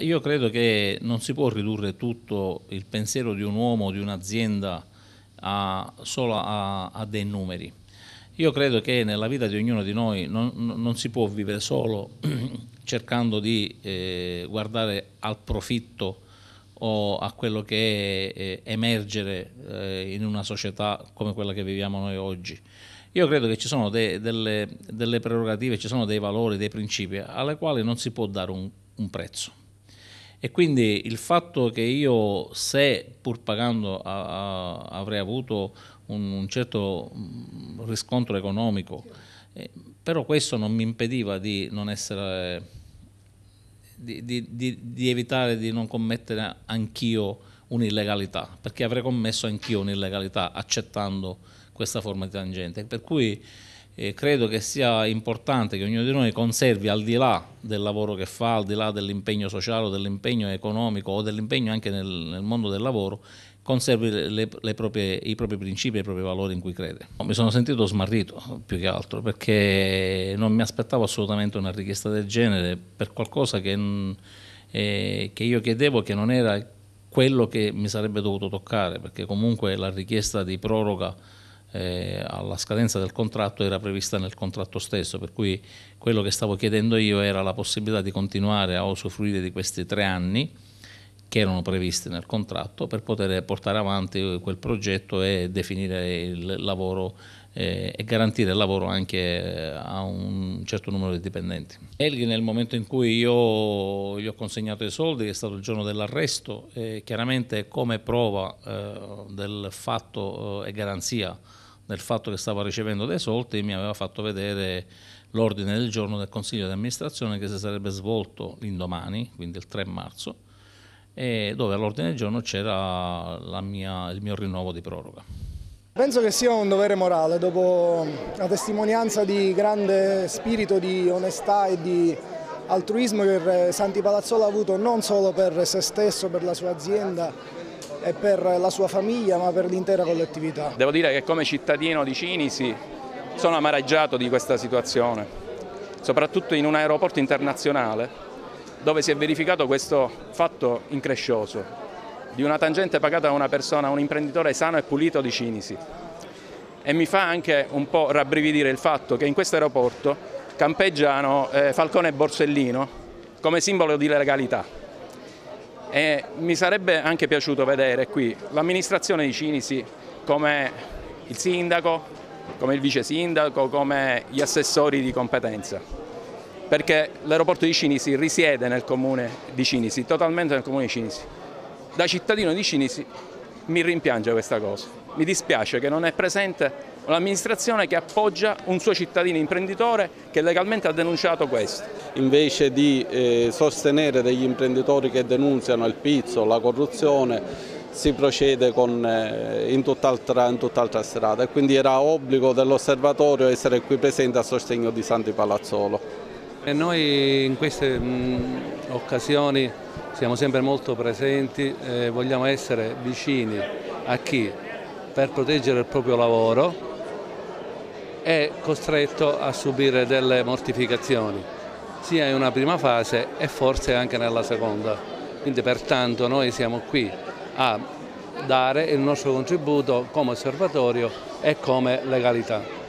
Io credo che non si può ridurre tutto il pensiero di un uomo, o di un'azienda, a, solo a, a, dei numeri. Io credo che nella vita di ognuno di noi non, non si può vivere solo cercando di eh, guardare al profitto o a quello che è eh, emergere eh, in una società come quella che viviamo noi oggi. Io credo che ci sono de, delle, delle, prerogative, ci sono dei valori, dei principi alle quali non si può dare un, un prezzo. E quindi il fatto che io, se pur pagando, a, a, avrei avuto un, un, certo mm, riscontro economico, eh, però questo non mi impediva di non essere, di, di, di, di evitare di non commettere anch'io un'illegalità, perché avrei commesso anch'io un'illegalità accettando questa forma di tangente. Per cui eh, credo che sia importante che ognuno di noi conservi al di là del lavoro che fa, al di là dell'impegno sociale, dell'impegno economico o dell'impegno anche nel, nel, mondo del lavoro, conservi le, le proprie, i propri principi e i propri valori in cui crede. Mi sono sentito smarrito più che altro perché non mi aspettavo assolutamente una richiesta del genere per qualcosa che, eh, che io chiedevo che non era quello che mi sarebbe dovuto toccare perché comunque la richiesta di proroga eh, alla scadenza del contratto era prevista nel contratto stesso, per cui quello che stavo chiedendo io era la possibilità di continuare a usufruire di questi tre anni che erano previsti nel contratto per poter portare avanti quel progetto e definire il lavoro e garantire il lavoro anche eh, a un certo numero di dipendenti. Elgin nel momento in cui io gli ho consegnato i soldi, che è stato il giorno dell'arresto, chiaramente come prova eh, del fatto eh, e garanzia del fatto che stava ricevendo dei soldi mi aveva fatto vedere l'ordine del giorno del Consiglio di amministrazione che si sarebbe svolto l'indomani, quindi il 3 marzo, dove all'ordine del giorno c'era il mio rinnovo di proroga. Penso che sia un dovere morale, dopo la testimonianza di grande spirito di onestà e di altruismo che Santi Palazzolo ha avuto non solo per se stesso, per la sua azienda e per la sua famiglia, ma per l'intera collettività. Devo dire che come cittadino di Cinisi sono amareggiato di questa situazione, soprattutto in un aeroporto internazionale dove si è verificato questo fatto increscioso di una tangente pagata da una persona, un imprenditore sano e pulito di Cinisi. E mi fa anche un po' rabbrividire il fatto che in questo aeroporto campeggiano eh, Falcone e Borsellino come simbolo di legalità. E mi sarebbe anche piaciuto vedere qui l'amministrazione di Cinisi come il sindaco, come il vice sindaco, come gli assessori di competenza. Perché l'aeroporto di Cinisi risiede nel comune di Cinisi, totalmente nel comune di Cinisi da cittadino di Cinisi mi rimpiange questa cosa. Mi dispiace che non è presente un'amministrazione che appoggia un suo cittadino imprenditore che legalmente ha denunciato questo. Invece di eh, sostenere degli imprenditori che denunciano il pizzo, la corruzione, si procede con, eh, in tutt'altra tutt strada e quindi era obbligo dell'osservatorio essere qui presente a sostegno di Santi Palazzolo. E noi in queste mh, mm, occasioni siamo sempre molto presenti e vogliamo essere vicini a chi per proteggere il proprio lavoro è costretto a subire delle mortificazioni, sia in una prima fase e forse anche nella seconda. Quindi pertanto noi siamo qui a dare il nostro contributo come osservatorio e come legalità.